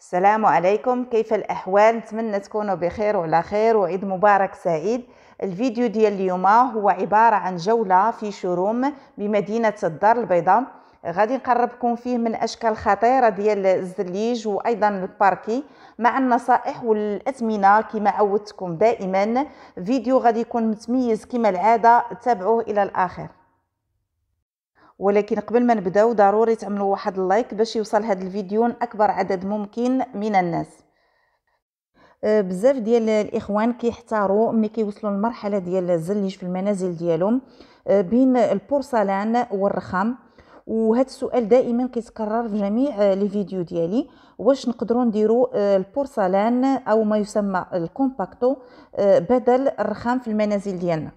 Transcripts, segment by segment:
السلام عليكم كيف الأحوال نتمنى تكونوا بخير وعلى خير وعيد مبارك سعيد الفيديو ديال اليوم هو عبارة عن جولة في شروم بمدينة الدار البيضاء غادي نقربكم فيه من اشكال خطيره ديال الزليج وايضا الباركي مع النصائح والاثمنه كما عودتكم دائما فيديو غادي يكون متميز كما العاده تابعوه الى الاخر ولكن قبل ما نبداو ضروري تعملوا واحد اللايك باش يوصل هذا الفيديو لاكبر عدد ممكن من الناس أه، بزاف ديال الاخوان كيحتاروا ملي كيوصلوا للمرحله ديال الزليج في المنازل ديالهم أه، بين البورسلان والرخام وهذا السؤال دائما كيتكرر في جميع أه، لي فيديو ديالي واش نقدروا نديروا البورسلان او ما يسمى الكومباكتو بدل الرخام في المنازل ديالنا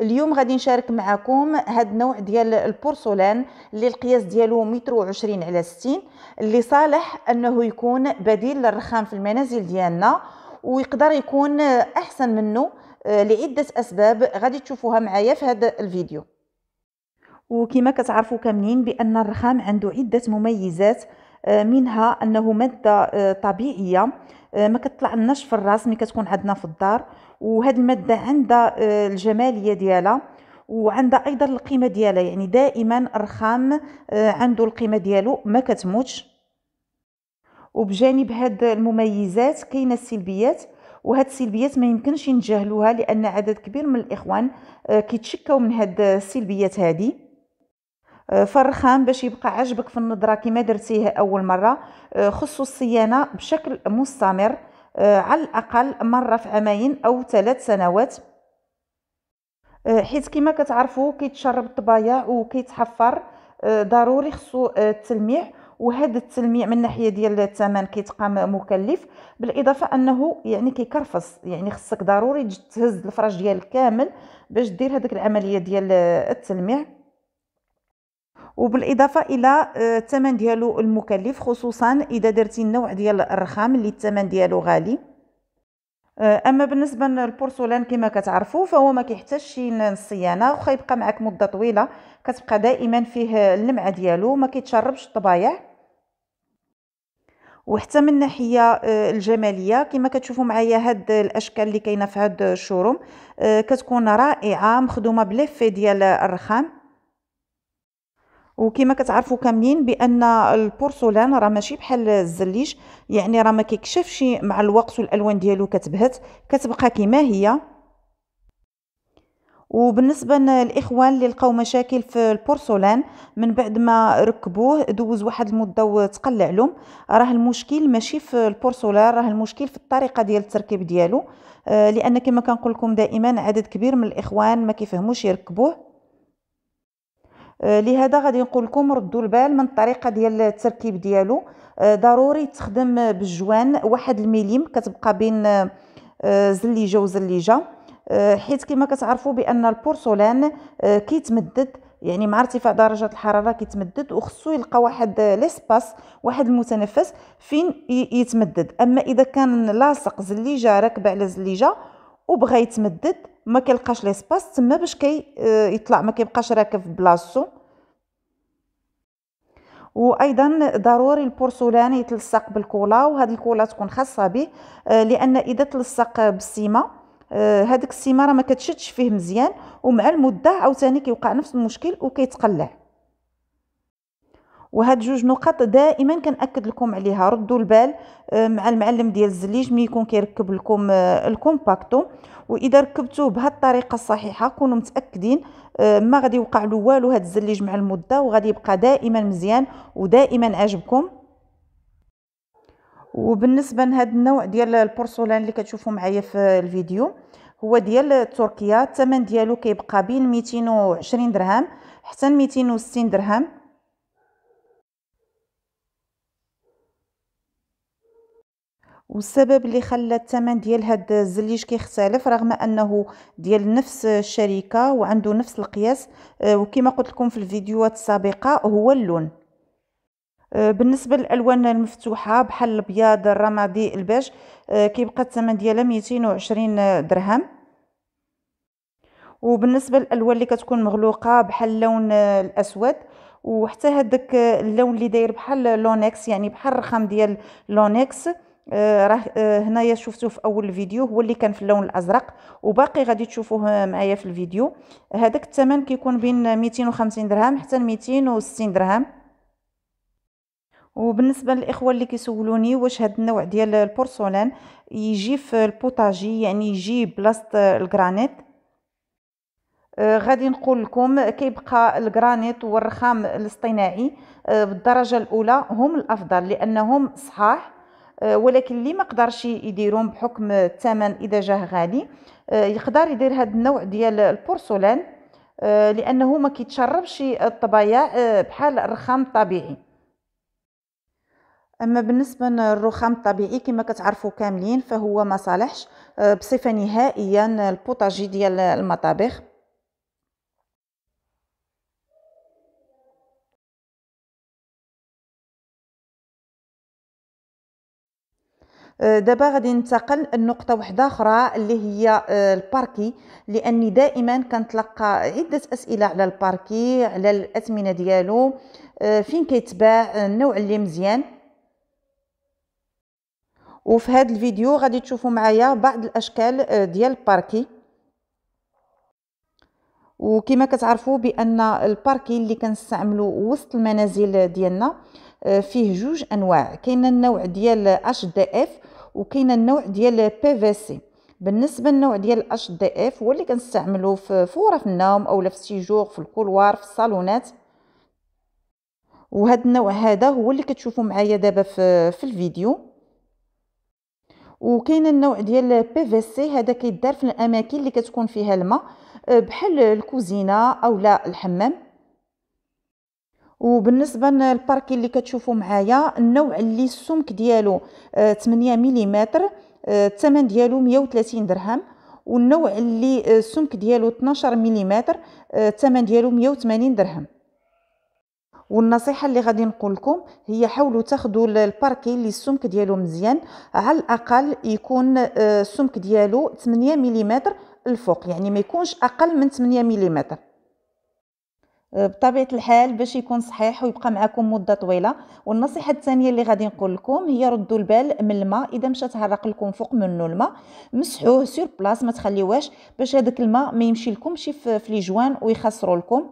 اليوم غادي نشارك معكم هاد النوع ديال البورسولان اللي القياس ديالو متر وعشرين على ستين اللي صالح انه يكون بديل للرخام في المنازل ديالنا ويقدر يكون احسن منه آه، لعدة اسباب غادي تشوفوها معايا في هذا الفيديو وكما كتعرفوا كاملين بان الرخام عنده عدة مميزات آه، منها انه ماده آه، طبيعيه ما كتطلع لناش في الراس ملي كتكون عندنا في الدار وهذه الماده عندها آه، الجماليه ديالها وعندها ايضا القيمه ديالها يعني دائما الرخام آه، عنده القيمه ديالو ما كتموتش وبجانب هاد المميزات كاينه السلبيات وهاد السلبيات ما يمكنش نتجاهلوها لان عدد كبير من الاخوان آه، كيتشكاو من هاد السلبيات هادي فالرخام باش يبقى عجبك في النظره كما درتيه اول مره خصو الصيانه بشكل مستمر آه، على الأقل مرة في عامين أو ثلاث سنوات آه، حيت كما كتعرفوا كيتشرب الطبايع وكيتحفر آه، ضروري خصو التلميع وهذا التلميع من ناحيه ديال الثمن كيتقام مكلف بالاضافه انه يعني كيكرفص يعني خصك ضروري تهز الفراش ديالك كامل باش دير هذيك العمليه ديال التلميع وبالاضافه الى آه، الثمن ديالو المكلف خصوصا اذا درتي النوع ديال الرخام اللي الثمن ديالو غالي آه، اما بالنسبه للبورسولان كما كتعرفوا فهو ما كيحتاجش الصيانه واخا يبقى معك مده طويله كتبقى دائما فيه اللمعه ديالو ما كيتشربش الطبايع وحتى من الناحيه آه، الجماليه كما كتشوفوا معايا هاد الاشكال اللي كاينه في هاد الشوروم كتكون رائعه مخدومه بليفي ديال الرخام وكما كتعرفوا كاملين بان البورسولان راه ماشي بحال الزليش يعني راه ما كيكشفش مع الوقت والالوان ديالو كتبهت كتبقى كما هي وبالنسبة للإخوان اللي لقاو مشاكل في البورسولان من بعد ما ركبوه دوز واحد المدة وتقلع لهم راه المشكل ماشي في البورسولان راه المشكل في الطريقة ديال التركيب ديالو آه لأن كما كنقول لكم دائما عدد كبير من الإخوان ما كيفهموش يركبوه آه، لهذا غادي نقول لكم ردوا البال من الطريقه ديال التركيب ديالو آه، ضروري تخدم بالجوان واحد المليم كتبقى بين آه، زليجه وزليجه حيت كما كتعرفوا بان البورسولان كيتمدد يعني مع ارتفاع درجه الحراره كيتمدد وخصو يلقى واحد ليسباس واحد المتنفس فين يتمدد اما اذا كان لاصق زليجه راكبه على زليجه وبغى يتمدد ما كيلقاش ليسباس تما باش كي آه، يطلع ما كيبقاش راكب في بلاصتو وايضا ضروري البورسولان يتلصق بالكولا وهاد الكولا تكون خاصه به آه، لان اذا تلصق بالسيمه هذاك آه، السيمه راه ما كتشدش فيه مزيان ومع المده عاوتاني كيوقع نفس المشكل وكيتقلع وهاد جوج نقط دائما كنأكد لكم عليها ردوا البال آه، مع المعلم ديال الزليج ملي يكون كيركب لكم آه، الكومباكتو واذا ركبتوه بهاد الطريقه الصحيحه كونوا متاكدين آه، ما غادي يوقع له والو هاد الزليج مع المده وغادي يبقى دائما مزيان ودائما عاجبكم وبالنسبه لهاد النوع ديال البورسولان اللي كتشوفوا معايا في الفيديو هو ديال تركيا الثمن ديالو كيبقى بين 220 درهم حتى 260 درهم والسبب اللي خلى الثمن ديال هاد الزليج كيختلف رغم انه ديال نفس الشركه وعنده نفس القياس آه، وكما قلت لكم في الفيديوهات السابقه هو اللون آه، بالنسبه للالوان المفتوحه بحال الابيض الرمادي البيج آه، كيبقى الثمن ديالها 220 درهم وبالنسبه للالوان اللي كتكون مغلوقه بحال اللون الاسود وحتى هذاك اللون اللي داير بحال لونكس يعني بحال الرخام ديال لونكس آه، راه آه، هنايا شفتوه في اول الفيديو هو اللي كان في اللون الازرق وباقي غادي تشوفوه معايا في الفيديو هذاك الثمن كيكون بين 250 درهم حتى 260 درهم وبالنسبه للاخوه اللي كيسولوني واش هاد النوع ديال البورسولان يجي في البوطاجي يعني يجي بلاصه الجرانيت آه، غادي نقول لكم كيبقى الجرانيت والرخام الاصطناعي بالدرجه الاولى هم الافضل لانهم صحاح آه، ولكن اللي ما قدرش يديرهم بحكم الثمن اذا جاه غالي آه، يقدر يدير هذا النوع ديال البورسولان آه، لانه ما كيتشربش الطبايع بحال الرخام الطبيعي اما بالنسبه للرخام الطبيعي كما كتعرفوا كاملين فهو ما صالحش بصفه نهائيا البوطاجي ديال المطابخ آه، دابا غادي ننتقل لنقطه واحده اخرى اللي هي آه، الباركي لاني دائما كنتلقى عده اسئله على الباركي على الاثمنه ديالو آه، فين كيتباع النوع اللي مزيان وفي هذا الفيديو غادي تشوفوا معايا بعض الاشكال ديال الباركي وكما كتعرفوا بان الباركي اللي كنستعملو وسط المنازل ديالنا فيه جوج انواع كاين النوع ديال اش دي اف وكاين النوع ديال بي في سي بالنسبه للنوع ديال اش دي اف هو اللي كنستعملوه في في النوم اولا في السيجور في الكولوار في الصالونات وهذا النوع هذا هو اللي كتشوفوا معايا دابا في في الفيديو وكاين النوع ديال بي في سي هذا كيدار في الاماكن اللي كتكون فيها الماء بحال الكوزينه اولا الحمام وبالنسبه للباركي اللي كتشوفوا معايا النوع اللي السمك ديالو 8 ملم الثمن ديالو 130 درهم والنوع اللي آه، السمك ديالو 12 ملم الثمن ديالو 180 درهم والنصيحه اللي غادي نقول لكم هي حاولوا تاخذوا الباركي اللي السمك ديالو مزيان على الاقل يكون آه، السمك ديالو 8 ملم الفوق يعني ما يكونش اقل من 8 ملم بطبيعه الحال باش يكون صحيح ويبقى معكم مده طويله والنصيحه الثانيه اللي غادي نقول لكم هي ردوا البال من الماء اذا مشى تهرق لكم فوق منه الماء مسحوه سير بلاص ما تخليوهش باش هذاك الماء ما يمشي شي في لي جوان ويخسروا لكم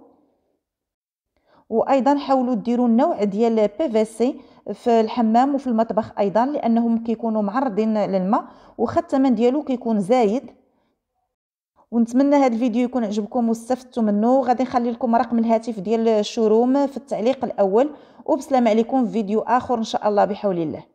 وايضا حاولوا ديروا النوع ديال بي في سي في الحمام وفي المطبخ ايضا لانهم كيكونوا معرضين للماء وخا الثمن ديالو كيكون زايد ونتمنى هذا الفيديو يكون عجبكم واستفدتوا منه غادي نخلي لكم رقم الهاتف ديال الشروم في التعليق الاول وبسلام عليكم في فيديو اخر ان شاء الله بحول الله